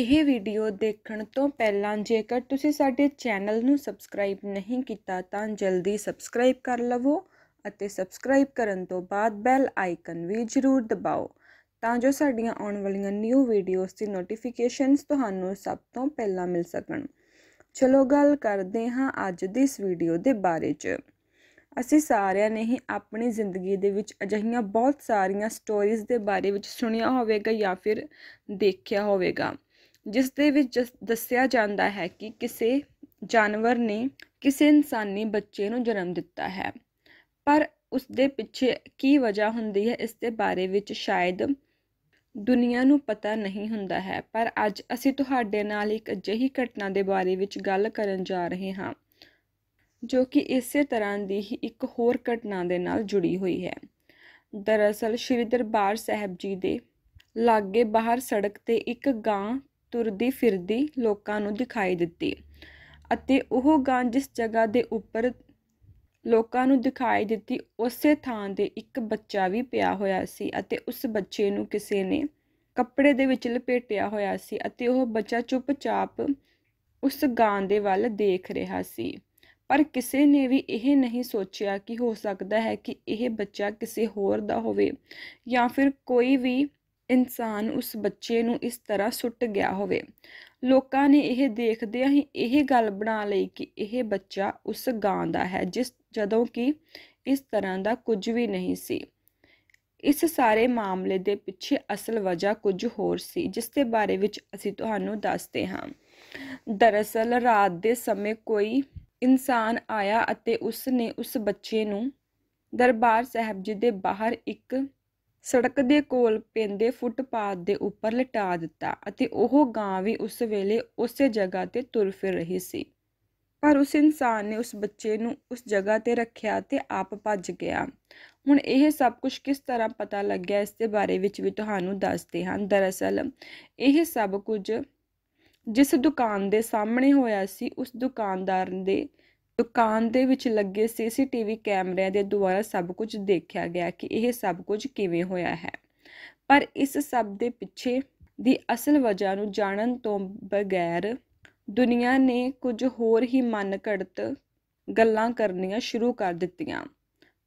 ਇਹ ਵੀਡੀਓ ਦੇਖਣ ਤੋਂ ਪਹਿਲਾਂ ਜੇਕਰ ਤੁਸੀਂ ਸਾਡੇ ਚੈਨਲ ਨੂੰ ਸਬਸਕ੍ਰਾਈਬ ਨਹੀਂ ਕੀਤਾ ਤਾਂ ਜਲਦੀ ਸਬਸਕ੍ਰਾਈਬ ਕਰ ਲਵੋ ਅਤੇ ਸਬਸਕ੍ਰਾਈਬ ਕਰਨ ਤੋਂ ਬਾਅਦ ਬੈਲ ਆਈਕਨ ਵੀ ਜ਼ਰੂਰ ਦਬਾਓ ਤਾਂ ਜੋ ਸਾਡੀਆਂ ਆਉਣ ਵਾਲੀਆਂ ਨਿਊ ਵੀਡੀਓਜ਼ ਦੀ ਨੋਟੀਫਿਕੇਸ਼ਨਸ ਤੁਹਾਨੂੰ ਸਭ ਤੋਂ ਪਹਿਲਾਂ ਮਿਲ ਸਕਣ ਚਲੋ ਗੱਲ ਕਰਦੇ ਹਾਂ ਅੱਜ ਦੀ ਇਸ ਵੀਡੀਓ ਦੇ ਬਾਰੇ 'ਚ ਅਸੀਂ ਸਾਰਿਆਂ ਨੇ ਹੀ ਆਪਣੀ ਜ਼ਿੰਦਗੀ ਦੇ ਵਿੱਚ ਅਜਿਹੀਆਂ ਬਹੁਤ ਸਾਰੀਆਂ ਸਟੋਰੀਜ਼ ਦੇ ਬਾਰੇ ਵਿੱਚ ਸੁਣਿਆ ਹੋਵੇਗਾ ਜਾਂ ਫਿਰ ਦੇਖਿਆ ਹੋਵੇਗਾ ਜਿਸ ਦੇ ਵਿੱਚ ਦੱਸਿਆ ਜਾਂਦਾ ਹੈ ਕਿ ਕਿਸੇ ਜਾਨਵਰ ਨੇ ਕਿਸੇ ਇਨਸਾਨੀ ਬੱਚੇ ਨੂੰ ਜਨਮ ਦਿੱਤਾ ਹੈ ਪਰ ਉਸ ਦੇ ਪਿੱਛੇ ਕੀ ਵਜ੍ਹਾ ਹੁੰਦੀ ਹੈ ਇਸ ਦੇ ਬਾਰੇ ਵਿੱਚ ਸ਼ਾਇਦ ਦੁਨੀਆ ਨੂੰ ਪਤਾ ਨਹੀਂ ਹੁੰਦਾ ਹੈ ਪਰ ਅੱਜ ਅਸੀਂ ਤੁਹਾਡੇ ਨਾਲ ਇੱਕ ਅਜਿਹੀ ਘਟਨਾ ਦੇ ਬਾਰੇ ਵਿੱਚ ਗੱਲ ਕਰਨ ਜਾ ਰਹੇ ਹਾਂ ਜੋ ਕਿ ਇਸੇ ਤਰ੍ਹਾਂ ਦੀ ਹੀ ਇੱਕ ਹੋਰ ਘਟਨਾ ਦੇ ਨਾਲ ਜੁੜੀ ਹੋਈ ਹੈ ਦਰਅਸਲ ਸ਼੍ਰੀ ਦਰਬਾਰ ਸਾਹਿਬ ਜੀ ਦੇ ਲਾਗੇ ਬਾਹਰ ਸੜਕ ਤੇ ਇੱਕ ਗਾਂ ਤੁਰਦੀ ਫਿਰਦੀ ਲੋਕਾਂ ਨੂੰ ਦਿਖਾਈ ਦਿੱਤੀ ਅਤੇ ਉਹ ਗਾਂ ਜਿਸ ਜਗ੍ਹਾ ਦੇ ਉੱਪਰ ਲੋਕਾਂ ਨੂੰ ਦਿਖਾਈ ਦਿੱਤੀ ਉਸੇ ਥਾਂ ਦੇ ਇੱਕ ਬੱਚਾ ਵੀ ਪਿਆ ਹੋਇਆ ਸੀ ਅਤੇ ਉਸ ਬੱਚੇ ਨੂੰ ਕਿਸੇ ਨੇ ਕੱਪੜੇ ਦੇ ਵਿੱਚ ਲਪੇਟਿਆ ਹੋਇਆ ਸੀ ਅਤੇ ਉਹ ਬੱਚਾ ਚੁੱਪਚਾਪ ਉਸ ਗਾਂ ਦੇ ਵੱਲ ਦੇਖ ਰਿਹਾ ਸੀ ਪਰ ਕਿਸੇ ਨੇ ਵੀ ਇਹ ਨਹੀਂ ਸੋਚਿਆ ਕਿ ਹੋ ਸਕਦਾ ਹੈ ਕਿ ਇਹ ਬੱਚਾ ਕਿਸੇ ਹੋਰ ਦਾ ਹੋਵੇ ਜਾਂ ਫਿਰ ਕੋਈ ਵੀ ਇਨਸਾਨ ਉਸ ਬੱਚੇ ਨੂੰ ਇਸ ਤਰ੍ਹਾਂ ਸੁੱਟ ਗਿਆ ਹੋਵੇ ਲੋਕਾਂ ਨੇ ਇਹ ਦੇਖਦੇ ਹੀ ਇਹ ਗੱਲ ਬਣਾ ਲਈ ਕਿ ਇਹ ਬੱਚਾ ਉਸ ਗਾਂ ਦਾ ਹੈ ਜਿਸ ਜਦੋਂ ਕਿ ਇਸ ਤਰ੍ਹਾਂ ਦਾ ਕੁਝ ਵੀ ਨਹੀਂ ਸੀ ਇਸ ਸਾਰੇ ਮਾਮਲੇ ਦੇ ਪਿੱਛੇ ਅਸਲ ਵਜ੍ਹਾ ਕੁਝ ਹੋਰ ਸੀ ਜਿਸ ਦੇ ਬਾਰੇ ਵਿੱਚ ਅਸੀਂ ਤੁਹਾਨੂੰ ਦੱਸਦੇ ਹਾਂ ਦਰਅਸਲ ਰਾਤ ਦੇ ਸਮੇਂ ਕੋਈ ਇਨਸਾਨ ਆਇਆ ਅਤੇ ਉਸ ਨੇ ਉਸ ਬੱਚੇ ਨੂੰ ਦਰਬਾਰ ਸਾਹਿਬ ਜੀ ਦੇ ਬਾਹਰ ਇੱਕ ਸੜਕ ਦੇ ਕੋਲ ਪੈਂਦੇ ਫੁੱਟਪਾਥ ਦੇ ਉੱਪਰ ਲਟਾ ਦਿੱਤਾ ਅਤੇ ਉਹ ਗਾਂ ਵੀ ਉਸ ਵੇਲੇ ਉਸੇ ਜਗ੍ਹਾ ਤੇ ਤੁਰ ਫਿਰ ਰਹੀ ਸੀ ਪਰ ਉਸ ਇਨਸਾਨ ਨੇ ਉਸ ਬੱਚੇ ਨੂੰ ਉਸ ਜਗ੍ਹਾ ਤੇ ਰੱਖਿਆ ਤੇ ਆਪ ਭੱਜ ਗਿਆ ਹੁਣ ਇਹ ਸਭ ਕੁਝ ਕਿਸ ਤਰ੍ਹਾਂ ਪਤਾ ਲੱਗਿਆ ਇਸ ਦੇ ਬਾਰੇ ਵਿੱਚ ਵੀ ਤੁਹਾਨੂੰ ਦੱਸਦੇ ਹਾਂ ਦਰਅਸਲ ਇਹ ਸਭ ਕੁਝ ਜਿਸ ਦੁਕਾਨ ਦੇ ਸਾਹਮਣੇ ਹੋਇਆ ਸੀ ਉਸ ਦੁਕਾਨਦਾਰ ਦੇ ਦੁਕਾਨ ਦੇ ਵਿੱਚ ਲੱਗੇ ਸੀਸੀਟੀਵੀ ਕੈਮਰਿਆਂ ਦੇ ਦੁਆਰਾ ਸਭ ਕੁਝ ਦੇਖਿਆ ਗਿਆ ਕਿ ਇਹ ਸਭ ਕੁਝ ਕਿਵੇਂ ਹੋਇਆ ਹੈ ਪਰ ਇਸ ਸਭ ਦੇ ਪਿੱਛੇ ਦੀ ਅਸਲ ਵਜ੍ਹਾ ਨੂੰ ਜਾਣਨ ਤੋਂ ਬਗੈਰ ਦੁਨੀਆ ਨੇ ਕੁਝ ਹੋਰ ਹੀ ਮਨ ਘੜਤ ਗੱਲਾਂ ਕਰਨੀਆਂ ਸ਼ੁਰੂ ਕਰ ਦਿੱਤੀਆਂ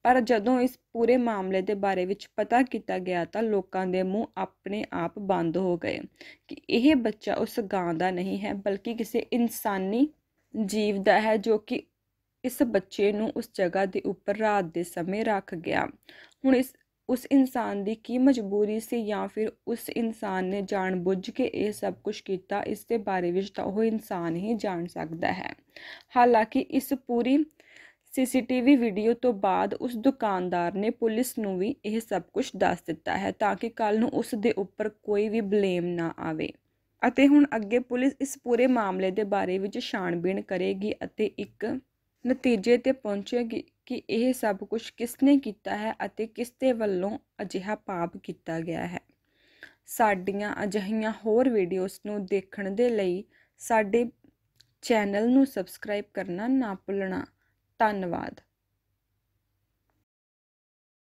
ਪਰ ਜਦੋਂ ਇਸ ਪੂਰੇ ਮਾਮਲੇ ਦੇ ਬਾਰੇ ਵਿੱਚ ਪਤਾ ਕੀਤਾ ਗਿਆ ਤਾਂ ਲੋਕਾਂ ਦੇ ਮੂੰਹ ਆਪਣੇ ਆਪ ਬੰਦ ਹੋ ਗਏ ਕਿ ਇਹ ਬੱਚਾ ਉਸ ਗਾਂ ਦਾ ਨਹੀਂ ਹੈ ਬਲਕਿ ਕਿਸੇ ਇਨਸਾਨੀ ਜੀਵ ਦਾ ਹੈ ਜੋ ਕਿ ਇਸ ਬੱਚੇ ਨੂੰ ਉਸ ਜਗ੍ਹਾ ਦੇ ਉੱਪਰ ਰਾਤ ਦੇ ਸਮੇਂ ਰੱਖ ਗਿਆ ਹੁਣ ਇਸ ਉਸ ਇਨਸਾਨ ਦੀ ਕੀ ਮਜਬੂਰੀ ਸੀ ਜਾਂ ਫਿਰ ਉਸ ਇਨਸਾਨ ਨੇ ਜਾਣਬੁੱਝ ਕੇ ਇਹ ਸਭ ਕੁਝ ਕੀਤਾ ਇਸ ਦੇ ਬਾਰੇ ਵਿੱਚ ਤਾਂ ਉਹ ਇਨਸਾਨ ਹੀ ਜਾਣ ਸਕਦਾ ਹੈ ਹਾਲਾਂਕਿ ਇਸ ਪੂਰੀ ਸੀਸੀਟੀਵੀ ਵੀਡੀਓ ਤੋਂ ਬਾਅਦ ਉਸ ਦੁਕਾਨਦਾਰ ਨੇ ਪੁਲਿਸ ਨੂੰ ਵੀ ਇਹ ਸਭ ਕੁਝ ਦੱਸ ਦਿੱਤਾ ਹੈ ਤਾਂ ਕਿ ਕੱਲ ਨੂੰ ਉਸ ਦੇ ਉੱਪਰ ਕੋਈ ਵੀ ਬਲੇਮ ਨਾ ਆਵੇ ਅਤੇ ਹੁਣ ਅੱਗੇ ਪੁਲਿਸ ਇਸ ਪੂਰੇ ਮਾਮਲੇ ਦੇ ਬਾਰੇ ਵਿੱਚ ਛਾਣਬੀਣ ਕਰੇਗੀ ਅਤੇ ਇੱਕ ਨਤੀਜੇ ਤੇ ਪਹੁੰਚਿਆ ਕਿ ਇਹ ਸਭ ਕੁਝ ਕਿਸ ਨੇ ਕੀਤਾ ਹੈ ਅਤੇ ਕਿਸ ਦੇ ਵੱਲੋਂ ਅਜਿਹਾ ਪਾਪ ਕੀਤਾ ਗਿਆ ਹੈ ਸਾਡੀਆਂ ਅਜਹੀਆਂ ਹੋਰ ਵੀਡੀਓਜ਼ ਨੂੰ ਦੇਖਣ ਦੇ ਲਈ ਸਾਡੇ ਚੈਨਲ ਨੂੰ ਸਬਸਕ੍ਰਾਈਬ ਕਰਨਾ ਨਾ ਭੁੱਲਣਾ ਧੰਨਵਾਦ